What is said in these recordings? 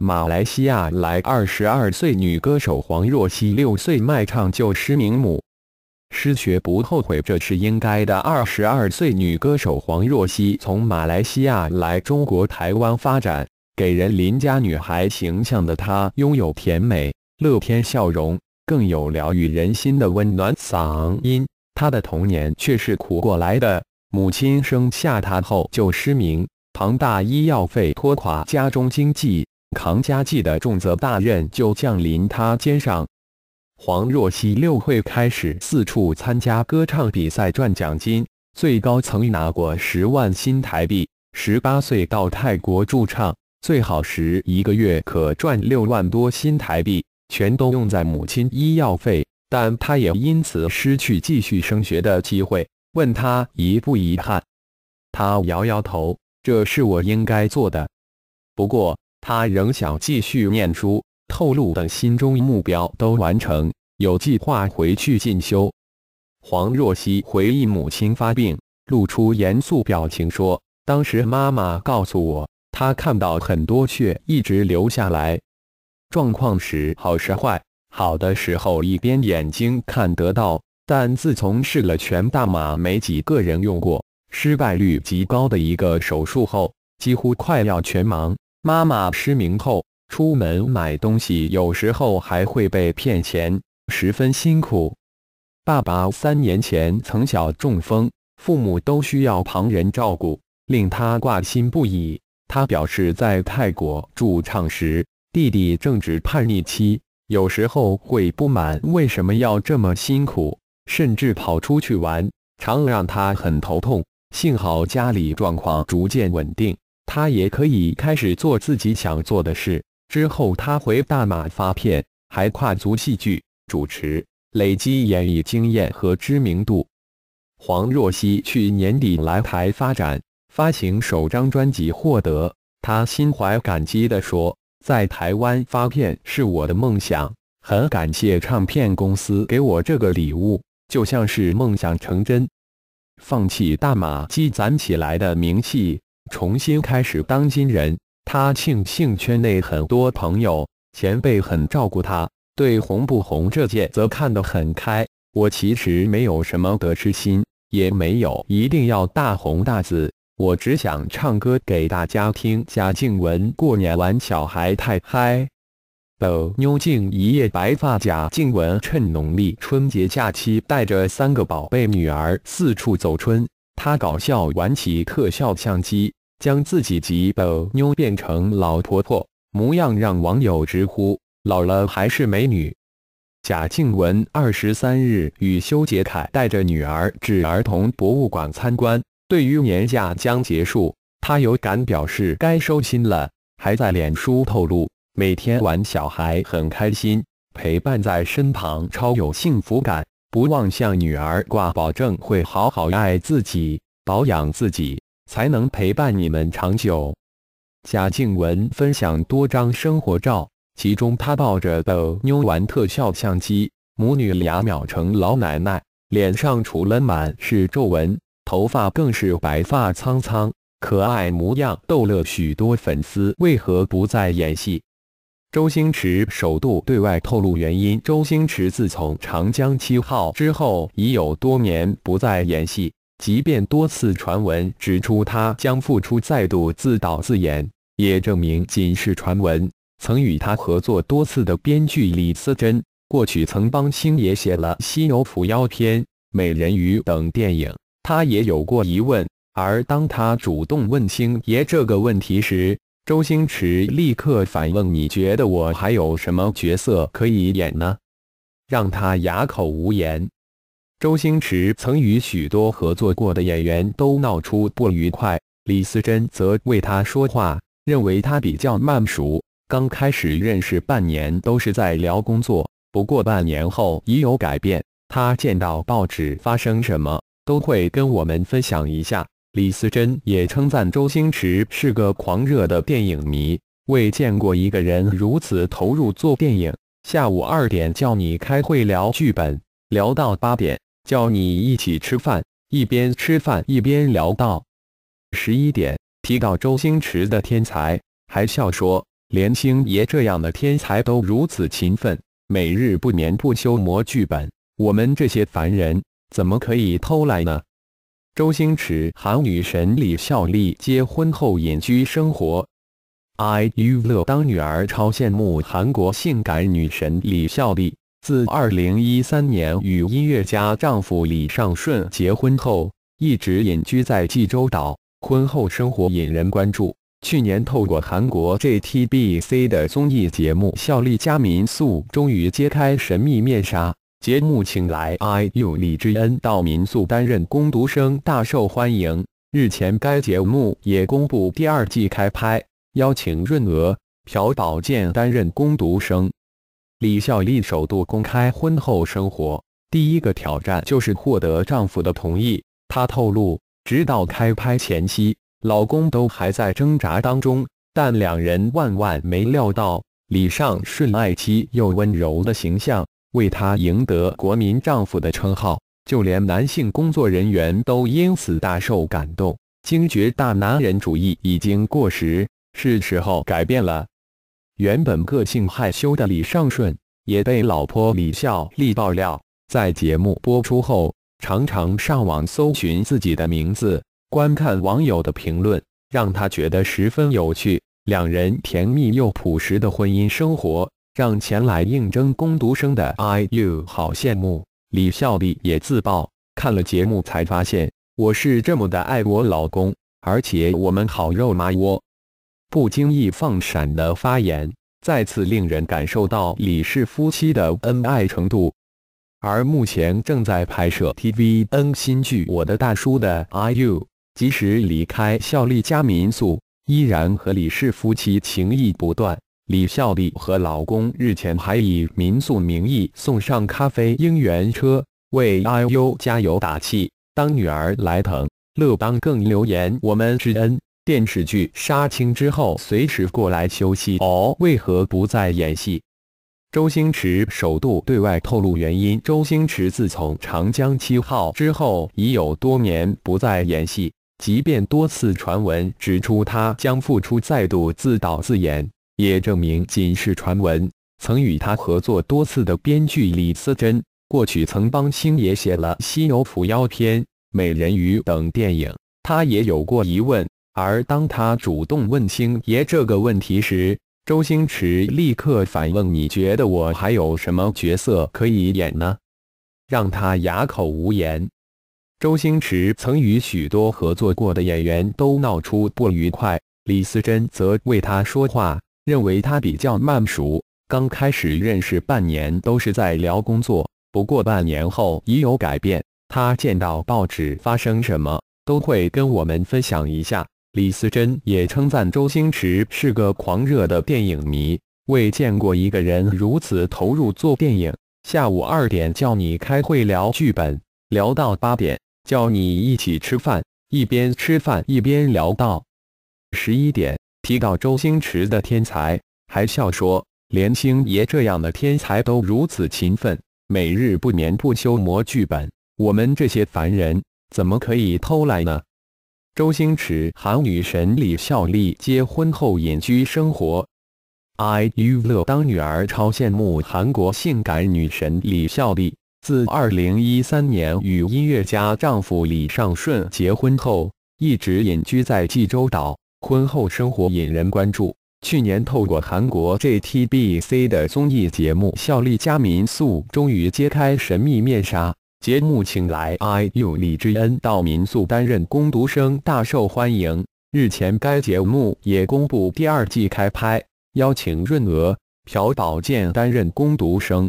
马来西亚来二十二岁女歌手黄若曦，六岁卖唱就失明母失学不后悔，这是应该的。二十二岁女歌手黄若曦从马来西亚来中国台湾发展，给人邻家女孩形象的她，拥有甜美乐天笑容，更有疗愈人心的温暖嗓音。她的童年却是苦过来的，母亲生下她后就失明，庞大医药费拖垮家中经济。扛家计的重责大任就降临他肩上。黄若溪六岁开始四处参加歌唱比赛赚奖金，最高曾拿过十万新台币。十八岁到泰国驻唱，最好时一个月可赚六万多新台币，全都用在母亲医药费，但他也因此失去继续升学的机会。问他遗不遗憾，他摇摇头：“这是我应该做的。”不过。他仍想继续念书，透露等心中目标都完成，有计划回去进修。黄若曦回忆母亲发病，露出严肃表情说：“当时妈妈告诉我，她看到很多血一直流下来，状况时好时坏。好的时候一边眼睛看得到，但自从试了全大码没几个人用过，失败率极高的一个手术后，几乎快要全盲。”妈妈失明后，出门买东西有时候还会被骗钱，十分辛苦。爸爸三年前曾小中风，父母都需要旁人照顾，令他挂心不已。他表示，在泰国驻唱时，弟弟正值叛逆期，有时候会不满为什么要这么辛苦，甚至跑出去玩，常让他很头痛。幸好家里状况逐渐稳定。他也可以开始做自己想做的事。之后，他回大马发片，还跨足戏剧主持，累积演艺经验和知名度。黄若溪去年底来台发展，发行首张专辑，获得。他心怀感激地说：“在台湾发片是我的梦想，很感谢唱片公司给我这个礼物，就像是梦想成真。”放弃大马积攒起来的名气。重新开始当新人，他庆幸圈内很多朋友、前辈很照顾他，对红不红这件则看得很开。我其实没有什么得失心，也没有一定要大红大紫，我只想唱歌给大家听。贾静雯过年玩小孩太嗨，斗妞竟一夜白发。贾静雯趁农历春节假期带着三个宝贝女儿四处走春，她搞笑玩起特效相机。将自己及的妞变成老婆婆模样，让网友直呼老了还是美女。贾静雯二十三日与修杰楷带着女儿至儿童博物馆参观。对于年假将结束，她有感表示该收心了。还在脸书透露，每天玩小孩很开心，陪伴在身旁超有幸福感。不忘向女儿挂保证会好好爱自己、保养自己。才能陪伴你们长久。贾静雯分享多张生活照，其中她抱着的妞玩特效相机，母女俩秒成老奶奶，脸上除了满是皱纹，头发更是白发苍苍，可爱模样逗乐许多粉丝。为何不再演戏？周星驰首度对外透露原因：周星驰自从《长江七号》之后，已有多年不再演戏。即便多次传闻指出他将复出再度自导自演，也证明仅是传闻。曾与他合作多次的编剧李思珍，过去曾帮星爷写了《西游伏妖篇》《美人鱼》等电影，他也有过疑问。而当他主动问星爷这个问题时，周星驰立刻反问：“你觉得我还有什么角色可以演呢？”让他哑口无言。周星驰曾与许多合作过的演员都闹出不愉快，李思珍则为他说话，认为他比较慢熟。刚开始认识半年都是在聊工作，不过半年后已有改变。他见到报纸发生什么，都会跟我们分享一下。李思珍也称赞周星驰是个狂热的电影迷，未见过一个人如此投入做电影。下午二点叫你开会聊剧本，聊到八点。叫你一起吃饭，一边吃饭一边聊到十一点，提到周星驰的天才，还笑说，连星爷这样的天才都如此勤奋，每日不眠不休磨剧本，我们这些凡人怎么可以偷懒呢？周星驰喊女神李孝利结婚后隐居生活，爱 u 乐当女儿超羡慕韩国性感女神李孝利。自二零一三年与音乐家丈夫李尚顺结婚后，一直隐居在济州岛。婚后生活引人关注。去年透过韩国 JTBC 的综艺节目《孝利家民宿》终于揭开神秘面纱。节目请来 IU 李知恩到民宿担任攻读生，大受欢迎。日前该节目也公布第二季开拍，邀请润娥、朴宝剑担任攻读生。李孝利首度公开婚后生活，第一个挑战就是获得丈夫的同意。她透露，直到开拍前夕，老公都还在挣扎当中。但两人万万没料到，李尚顺爱妻又温柔的形象，为他赢得“国民丈夫”的称号。就连男性工作人员都因此大受感动，惊觉大男人主义已经过时，是时候改变了。原本个性害羞的李尚顺，也被老婆李孝利爆料，在节目播出后，常常上网搜寻自己的名字，观看网友的评论，让他觉得十分有趣。两人甜蜜又朴实的婚姻生活，让前来应征攻读生的 IU 好羡慕。李孝利也自曝，看了节目才发现，我是这么的爱我老公，而且我们好肉麻喔。不经意放闪的发言，再次令人感受到李氏夫妻的恩爱程度。而目前正在拍摄 tvN 新剧《我的大叔》的 IU，即使离开孝利家民宿，依然和李氏夫妻情谊不断。李孝利和老公日前还以民宿名义送上咖啡应援车，为 IU 加油打气。当女儿来疼，乐邦更留言：“我们之恩。”电视剧杀青之后，随时过来休息哦。为何不再演戏？周星驰首度对外透露原因。周星驰自从《长江七号》之后，已有多年不再演戏。即便多次传闻指出他将复出再度自导自演，也证明仅是传闻。曾与他合作多次的编剧李思珍，过去曾帮星爷写了《西游伏妖篇》《美人鱼》等电影，他也有过疑问。而当他主动问清爷这个问题时，周星驰立刻反问：“你觉得我还有什么角色可以演呢？”让他哑口无言。周星驰曾与许多合作过的演员都闹出不愉快，李思珍则为他说话，认为他比较慢熟。刚开始认识半年都是在聊工作，不过半年后已有改变。他见到报纸发生什么，都会跟我们分享一下。李思珍也称赞周星驰是个狂热的电影迷，未见过一个人如此投入做电影。下午二点叫你开会聊剧本，聊到八点，叫你一起吃饭，一边吃饭一边聊到十一点。提到周星驰的天才，还笑说，连星爷这样的天才都如此勤奋，每日不眠不休磨剧本，我们这些凡人怎么可以偷懒呢？周星驰韩女神李孝利结婚后隐居生活，i u 乐当女儿超羡慕韩国性感女神李孝利。自2013年与音乐家丈夫李尚顺结婚后，一直隐居在济州岛。婚后生活引人关注。去年透过韩国 JTBC 的综艺节目《孝利家民宿》，终于揭开神秘面纱。节目请来 IU 李知恩到民宿担任攻读生，大受欢迎。日前，该节目也公布第二季开拍，邀请润娥、朴宝剑担任攻读生。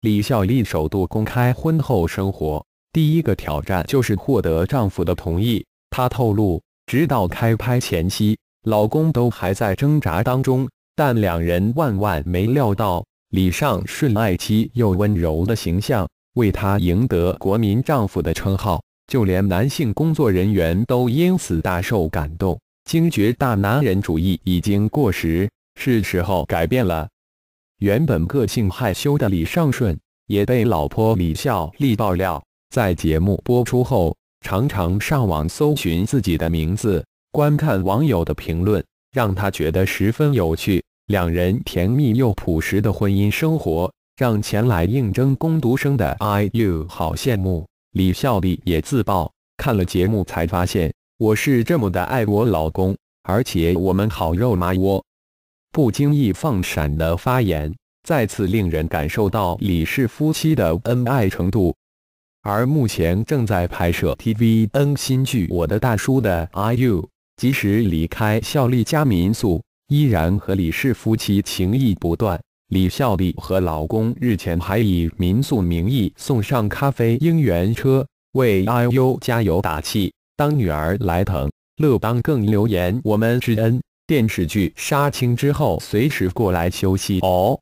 李孝利首度公开婚后生活，第一个挑战就是获得丈夫的同意。她透露，直到开拍前夕，老公都还在挣扎当中，但两人万万没料到李尚顺爱妻又温柔的形象。为她赢得“国民丈夫”的称号，就连男性工作人员都因此大受感动，惊觉大男人主义已经过时，是时候改变了。原本个性害羞的李尚顺，也被老婆李孝利爆料，在节目播出后，常常上网搜寻自己的名字，观看网友的评论，让他觉得十分有趣。两人甜蜜又朴实的婚姻生活。让前来应征攻读生的 IU 好羡慕，李孝利也自曝看了节目才发现我是这么的爱我老公，而且我们好肉麻窝。不经意放闪的发言，再次令人感受到李氏夫妻的恩爱程度。而目前正在拍摄 tvN 新剧《我的大叔》的 IU，即使离开孝利家民宿，依然和李氏夫妻情谊不断。李孝利和老公日前还以民宿名义送上咖啡应援车，为 IU 加油打气。当女儿来疼，乐邦更留言：“我们之恩电视剧杀青之后，随时过来休息哦。”